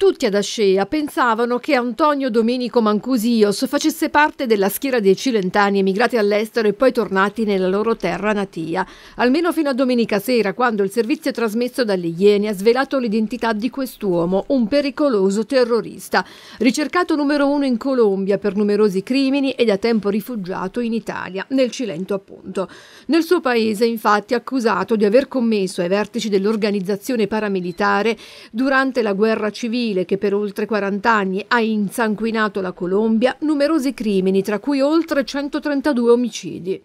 Tutti ad Ascea pensavano che Antonio Domenico Mancusios facesse parte della schiera dei cilentani emigrati all'estero e poi tornati nella loro terra natia, almeno fino a domenica sera quando il servizio trasmesso dalle Iene ha svelato l'identità di quest'uomo, un pericoloso terrorista, ricercato numero uno in Colombia per numerosi crimini e da tempo rifugiato in Italia, nel Cilento appunto. Nel suo paese infatti accusato di aver commesso ai vertici dell'organizzazione paramilitare durante la guerra civile minorile che per oltre 40 anni ha insanguinato la Colombia, numerosi crimini, tra cui oltre 132 omicidi.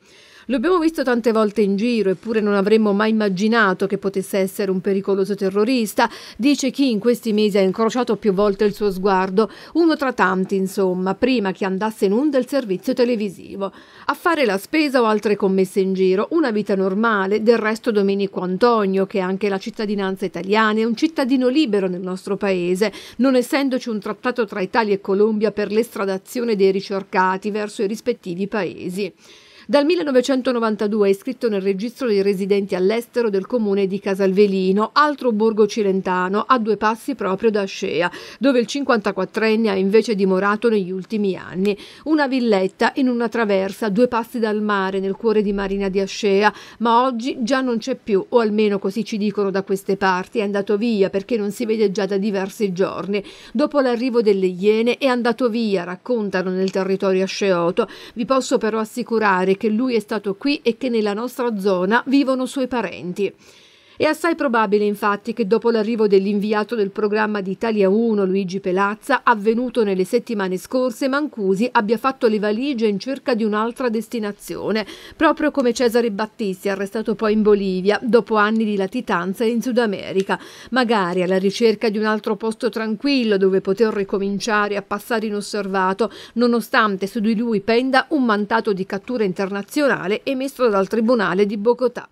Lo abbiamo visto tante volte in giro, eppure non avremmo mai immaginato che potesse essere un pericoloso terrorista, dice chi in questi mesi ha incrociato più volte il suo sguardo, uno tra tanti insomma, prima che andasse in un del servizio televisivo. A fare la spesa o altre commesse in giro, una vita normale, del resto Domenico Antonio, che ha anche la cittadinanza italiana, è un cittadino libero nel nostro paese, non essendoci un trattato tra Italia e Colombia per l'estradazione dei ricercati verso i rispettivi paesi. Dal 1992 è iscritto nel registro dei residenti all'estero del comune di Casalvelino, altro borgo cilentano, a due passi proprio da Scea, dove il 54enne ha invece dimorato negli ultimi anni. Una villetta in una traversa, due passi dal mare, nel cuore di Marina di Ascea, ma oggi già non c'è più, o almeno così ci dicono da queste parti, è andato via perché non si vede già da diversi giorni. Dopo l'arrivo delle Iene è andato via, raccontano nel territorio asceoto. Vi posso però assicurare che lui è stato qui e che nella nostra zona vivono suoi parenti. È assai probabile infatti che dopo l'arrivo dell'inviato del programma di Italia 1 Luigi Pelazza, avvenuto nelle settimane scorse, Mancusi abbia fatto le valigie in cerca di un'altra destinazione, proprio come Cesare Battisti, arrestato poi in Bolivia, dopo anni di latitanza in Sud America, magari alla ricerca di un altro posto tranquillo dove poter ricominciare a passare inosservato, nonostante su di lui penda un mandato di cattura internazionale emesso dal Tribunale di Bogotà.